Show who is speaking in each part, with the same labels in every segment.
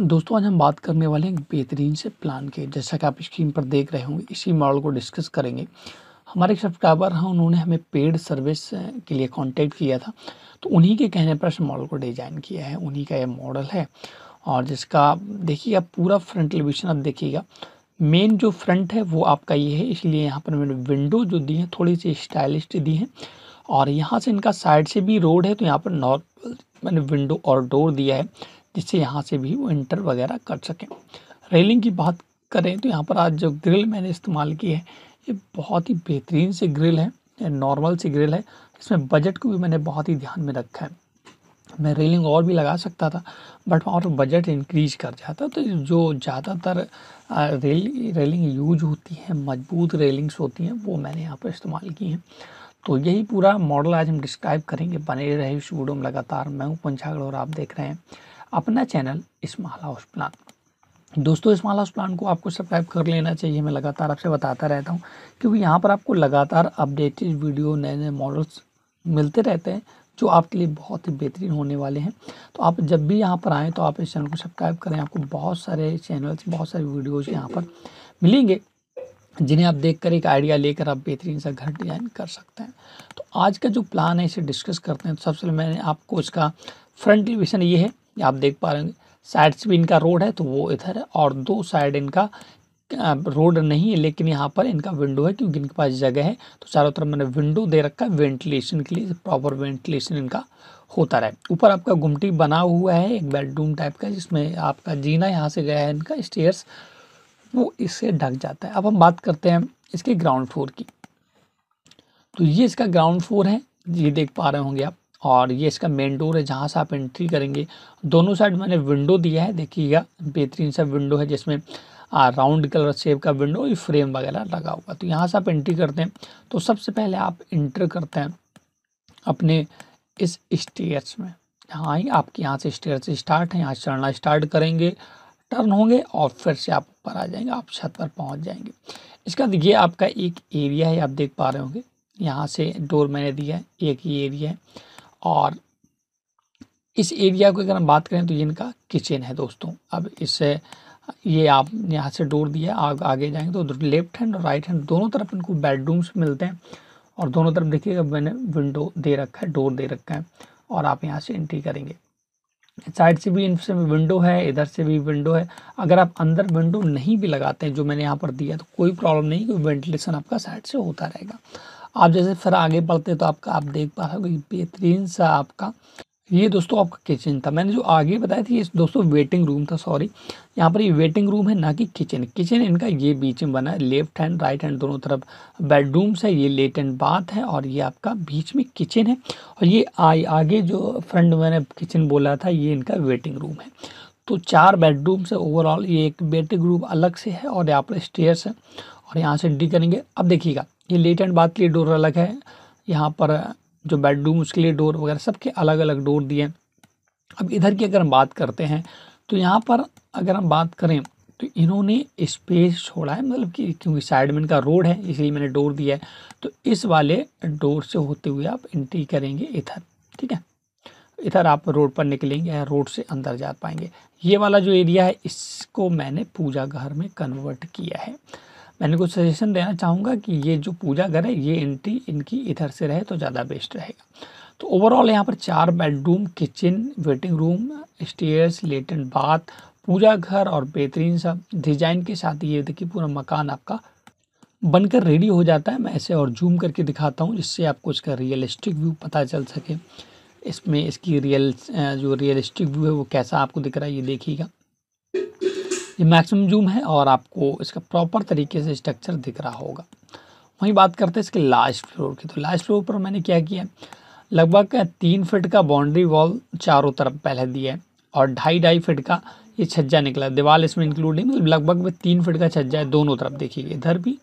Speaker 1: दोस्तों आज हम बात करने वाले हैं एक बेहतरीन से प्लान के जैसा कि आप स्क्रीन पर देख रहे होंगे इसी मॉडल को डिस्कस करेंगे हमारे एक सब्सक्राइबर हैं उन्होंने हमें पेड सर्विस के लिए कांटेक्ट किया था तो उन्हीं के कहने पर इस मॉडल को डिज़ाइन किया है उन्हीं का यह मॉडल है और जिसका आप पूरा फ्रंट एलिवेशन आप देखिएगा मेन जो फ्रंट है वो आपका ये है इसलिए यहाँ पर मैंने विंडो जो दी है थोड़ी सी स्टाइलिश दी है और यहाँ से इनका साइड से भी रोड है तो यहाँ पर नॉर्मल मैंने विंडो और डोर दिया है जिससे यहाँ से भी वो इंटर वगैरह कर सकें रेलिंग की बात करें तो यहाँ पर आज जो ग्रिल मैंने इस्तेमाल की है ये बहुत ही बेहतरीन सी ग्रिल है नॉर्मल सी ग्रिल है इसमें बजट को भी मैंने बहुत ही ध्यान में रखा है मैं रेलिंग और भी लगा सकता था बट वहाँ पर बजट इंक्रीज कर जाता तो जो ज़्यादातर रेल रेलिंग यूज होती है मजबूत रेलिंग्स होती हैं वो मैंने यहाँ पर इस्तेमाल की हैं तो यही पूरा मॉडल आज हम डिस्क्राइब करेंगे बने रहे शूडोम में लगातार मैं हूँ पंचागढ़ और आप देख रहे हैं अपना चैनल स्मॉल हाउस प्लान दोस्तों स्मॉल हाउस प्लान को आपको सब्सक्राइब कर लेना चाहिए मैं लगातार आपसे बताता रहता हूँ क्योंकि यहाँ पर आपको लगातार अपडेटेड वीडियो नए नए मॉडल्स मिलते रहते हैं जो आपके लिए बहुत ही बेहतरीन होने वाले हैं तो आप जब भी यहाँ पर आएँ तो आप इस चैनल को सब्सक्राइब करें आपको बहुत सारे चैनल्स बहुत सारे वीडियोज़ यहाँ पर मिलेंगे जिन्हें आप देखकर एक आइडिया लेकर आप बेहतरीन सा घर डिज़ाइन कर सकते हैं तो आज का जो प्लान है इसे डिस्कस करते हैं तो सबसे पहले मैंने आपको इसका फ्रंट एलिवेशन ये है आप देख पा रहे होंगे साइड से भी इनका रोड है तो वो इधर है और दो साइड इनका रोड नहीं है लेकिन यहाँ पर इनका विंडो है क्योंकि इनके पास जगह है तो चारों तरफ मैंने विंडो दे रखा है वेंटिलेशन के लिए प्रॉपर वेंटिलेशन इनका होता रहे ऊपर आपका गुमटी बना हुआ है एक बेडरूम टाइप का जिसमें आपका जीना यहाँ से गया है इनका स्टेयर्स वो इससे ढक जाता है अब हम बात करते हैं इसके ग्राउंड फ्लोर की तो ये इसका ग्राउंड फ्लोर है ये देख पा रहे होंगे आप और ये इसका मेन डोर है जहाँ से आप एंट्री करेंगे दोनों साइड मैंने विंडो दिया है देखिएगा बेहतरीन सा विंडो है जिसमें राउंड कलर शेप का विंडो ये फ्रेम वगैरह लगा हुआ तो यहाँ से आप एंट्री करते हैं तो सबसे पहले आप इंटर करते हैं अपने इस स्टेयर्स में यहाँ ही आपके यहाँ से स्टेयर्स स्टार्ट है यहाँ चढ़ना स्टार्ट करेंगे टर्न होंगे और फिर से आप ऊपर आ जाएंगे आप छत पर पहुँच जाएंगे इसका ये आपका एक एरिया है आप देख पा रहे होंगे यहाँ से डोर मैंने दिया है एक ही एरिया है और इस एरिया को अगर हम बात करें तो ये इनका किचन है दोस्तों अब इससे ये आप यहाँ से डोर दिया आग, आगे जाएंगे तो लेफ्ट हैंड और राइट हैंड दोनों तरफ इनको बेडरूम्स मिलते हैं और दोनों तरफ देखिएगा मैंने विंडो दे रखा है डोर दे रखा है और आप यहाँ से एंट्री करेंगे साइड से भी इनसे विंडो है इधर से भी विंडो है अगर आप अंदर विंडो नहीं भी लगाते हैं जो मैंने यहाँ पर दिया तो कोई प्रॉब्लम नहीं क्योंकि वेंटिलेशन आपका साइड से होता रहेगा आप जैसे फिर आगे बढ़ते तो आपका आप देख पा रहे हो बेहतरीन सा आपका ये दोस्तों आपका किचन था मैंने जो आगे बताया था ये दोस्तों वेटिंग रूम था सॉरी यहाँ पर ये वेटिंग रूम है ना कि किचन किचन इनका ये बीच में बना है लेफ्ट हैंड राइट हैंड दोनों तरफ बेडरूम्स है ये लेट एंड बाथ है और ये आपका बीच में किचन है और ये आ, आगे जो फ्रंट मैंने किचन बोला था ये इनका वेटिंग रूम है तो चार बेडरूम्स है ओवरऑल ये एक बेटिंग रूम अलग से है और यहाँ पर स्टेयर्स है और यहाँ से डी करेंगे अब देखिएगा ये लेट एंड बाथ के लिए डोर अलग है यहाँ पर जो बेडरूम उसके लिए डोर वगैरह सबके अलग अलग डोर दिए अब इधर की अगर हम बात करते हैं तो यहाँ पर अगर हम बात करें तो इन्होंने स्पेस छोड़ा है मतलब कि क्योंकि साइड में इनका रोड है इसलिए मैंने डोर दिया है तो इस वाले डोर से होते हुए आप एंट्री करेंगे इधर ठीक है इधर आप रोड पर निकलेंगे या रोड से अंदर जा पाएंगे ये वाला जो एरिया है इसको मैंने पूजा घर में कन्वर्ट किया है मैंने कुछ सजेशन देना चाहूँगा कि ये जो पूजा घर है ये एंट्री इनकी इधर से रहे तो ज़्यादा बेस्ट रहेगा तो ओवरऑल यहाँ पर चार bedroom kitchen waiting room stairs latrine bath पूजा घर और बेहतरीन सा डिजाइन के साथ ये देखिए पूरा मकान आपका बनकर रेडी हो जाता है मैं ऐसे और जूम करके दिखाता हूँ जिससे आपको इसका रियलिस्टिक व्यू पता चल सके इसमें इसकी रियल जो रियलिस्टिक व्यू है वो कैसा आपको दिख रहा है ये देखिएगा ये मैक्सिमम जूम है और आपको इसका प्रॉपर तरीके से स्ट्रक्चर दिख रहा होगा वहीं बात करते हैं इसके लास्ट फ्लोर की तो लास्ट फ्लोर पर मैंने क्या किया लगभग तीन फिट का बाउंड्री वॉल चारों तरफ पहले दिया है और ढाई ढाई फिट का ये छज्जा निकला दीवार इसमें इंक्लूडिंग मतलब लगभग वह तीन फिट का छज्जा है दोनों तरफ देखिए इधर भी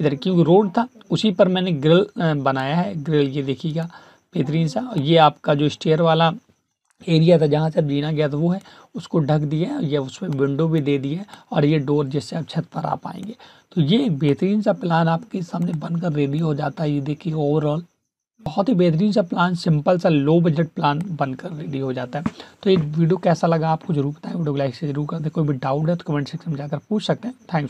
Speaker 1: इधर क्योंकि रोड था उसी पर मैंने ग्रिल बनाया है ग्रिल ये देखिएगा बेहतरीन सा ये आपका जो स्टेयर वाला एरिया था जहाँ से अब जीना गया था वो है उसको ढक दिया है या उसमें विंडो भी दे दी है और ये डोर जिससे आप छत पर आ पाएंगे तो ये एक बेहतरीन सा प्लान आपके सामने बनकर रेडी हो जाता है ये देखिए ओवरऑल बहुत ही बेहतरीन सा प्लान सिंपल सा लो बजट प्लान बनकर रेडी हो जाता है तो ये वीडियो कैसा लगा आपको जरूर बताएं वीडियो को लाइक से जरूर कर दे कोई भी डाउट है तो कमेंट सेक्शन में जाकर पूछ सकते हैं थैंक्स